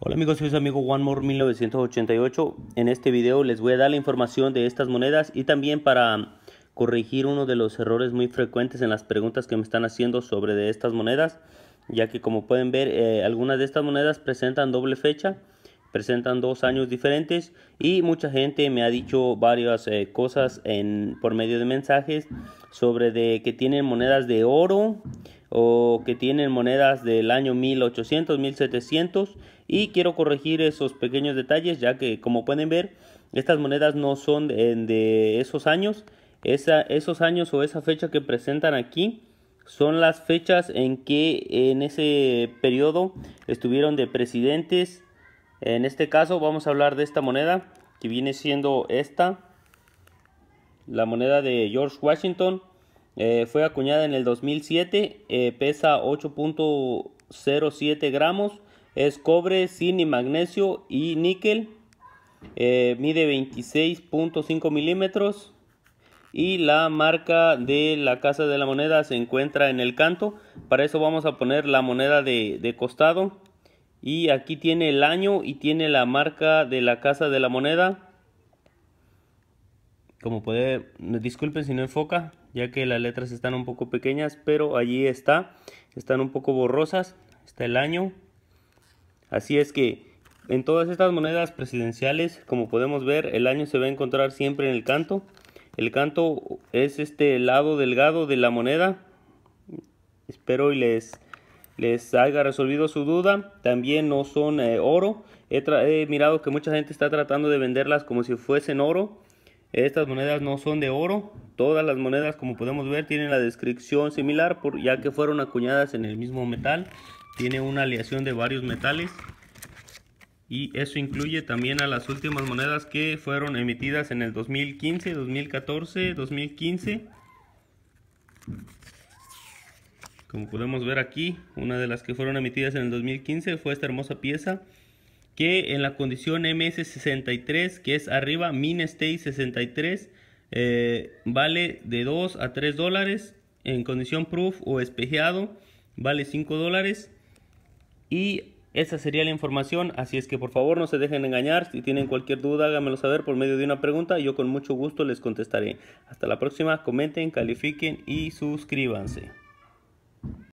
Hola amigos, soy su amigo One More 1988. En este video les voy a dar la información de estas monedas y también para corregir uno de los errores muy frecuentes en las preguntas que me están haciendo sobre de estas monedas, ya que como pueden ver eh, algunas de estas monedas presentan doble fecha, presentan dos años diferentes y mucha gente me ha dicho varias eh, cosas por medio de mensajes sobre de que tienen monedas de oro o que tienen monedas del año 1800, 1700 y quiero corregir esos pequeños detalles ya que como pueden ver estas monedas no son eh, de, esos años, esos años o esa fecha que presentan aquí son las fechas en que en ese periodo estuvieron de presidentes. En este caso vamos a hablar de esta moneda que viene siendo esta, la moneda de George Washington eh, fue acuñada en el 2007, eh, pesa 8.07 gramos, es cobre, zinc y magnesio y níquel, eh, mide 26.5 milímetros y la marca de la casa de la moneda se encuentra en el canto. Para eso vamos a poner la moneda de costado y aquí tiene el año y tiene la marca de la casa de la moneda como puede, disculpen si no enfoca, ya que las letras están un poco pequeñas, pero allí está, están un poco borrosas, está el año. Así es que en todas estas monedas presidenciales, como podemos ver, el año se va a encontrar siempre en el canto. El canto es este lado delgado de la moneda. Espero y les, les haya resolvido su duda. También no son eh, oro. he mirado que mucha gente está tratando de venderlas como si fuesen oro estas monedas no son de oro. Todas las monedas, como podemos ver, tienen la descripción similar, ya que fueron acuñadas en el mismo metal. Tiene una aleación de varios metales. Y eso incluye también a las últimas monedas que fueron emitidas en el 2015, 2014, 2015. Como podemos ver aquí, una de las que fueron emitidas en el 2015 fue esta hermosa pieza que en la condición MS63, que es arriba, Min 63, eh, vale de 2 a 3 dólares. En condición proof o espejeado, vale 5 dólares. Y esa sería la información, así es que por favor no se dejen engañar. Si tienen cualquier duda, háganmelo saber por medio de una pregunta. Yo con mucho gusto les contestaré. Hasta la próxima, comenten, califiquen y suscríbanse.